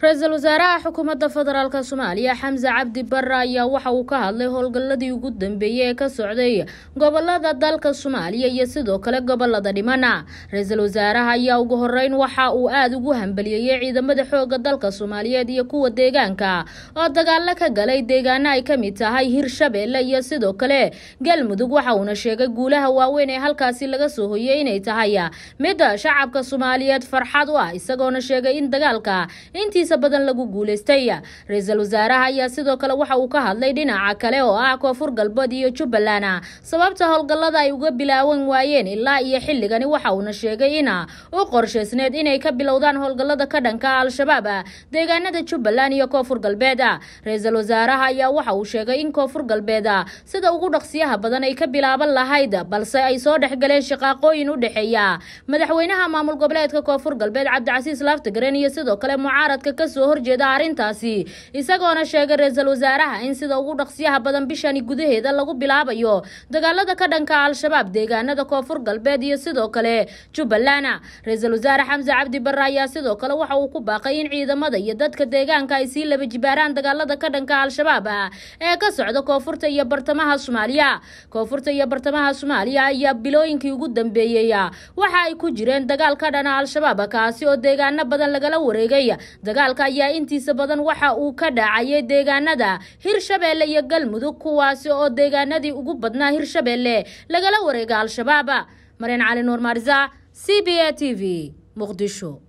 ra-iisul wasaaraha xukuumadda federaalka soomaaliya xamse cabdi bare ayaa waxa uu ka hadlay howlgalladii ugu dambeeyey ee ka socday gobolada dalka soomaaliya iyo sidoo kale gobolada dhimana ra-iisul wasaaraha ayaa ugu horeyn waxa uu aada ugu hambaliyeeyey ciidamada xooga dalka soomaaliyeed iyo kuwa deegaanka oo dagaallo ka galay deegaano ay ka mid tahay hirshabeelle iyo sidoo kale galmudug waxa uuna sheegay guulaha waaweyn ee halkaasi laga soo hoyey inay tahay mida shacabka soomaaliyeed farxad u ah isagoona sheegay in dagaalka intii xiisa badan lagu guuleystay ra-iisul wasaaraha ayaa sidoo kale waxa uu ka hadlay dhinaca kale oo ah koonfur galbeed iyo jubbaland sababta howlgallada ay uga bilaawan waayeen ilaa iyo xilligani waxa uuna sheegay in u qorshaysneed inay ka bilowdaan howlgallada ka dhanka al-shabaab deegaanada jubbaland iyo koonfur galbeed ra-iisul wasaaraha ayaa waxa uu sheegay in koonfur galbeed sida ugu dhaqsiyaha badan ay ka bilaaban lahayd balse ay soo dhexgaleen shaqaaqooyin u dhexeeya madaxweynaha maamul goboleedka koonfur galbeed cabdicasiis laftigreen iyo sidoo kale mucaaradka kasoo horjeeda arrintaasi isagoona sheegay ra-iisul wasaaraha in sida ugu dhaqsiyaha badan bishani gudaheeda lagu bilaabayo dagaalada ka dhanka al-shabaab deegaanada koonfur galbeed iyo sidoo kale jubbaland ra-iisul wasaare xamse cabdi barre ayaa sidoo kale waxa uu ku baaqay in ciidamada iyo dadka deegaanka ay sii laba jibaaraan dagaalada ka dhanka al-shabaab ah ee ka socda koonfurta iyo bartamaha soomaaliya koonfurta iyo bartamaha soomaaliya ayaa bilooyinkii ugu dambeeyey waxa ay ku jireen dagaal ka dhana al-shabaab kaasi oo deegaano badan lagala wareegay dagaal dagaalka ayaa intiisa badan waxa uu ka dhacayay deegaanada hirshabeelle iyo galmudug kuwaasi oo deegaanadii ugu badnaa hirshabeelle lagala wareega al-shabaaba mareen cali nuur maarisa c b a t v muqdisho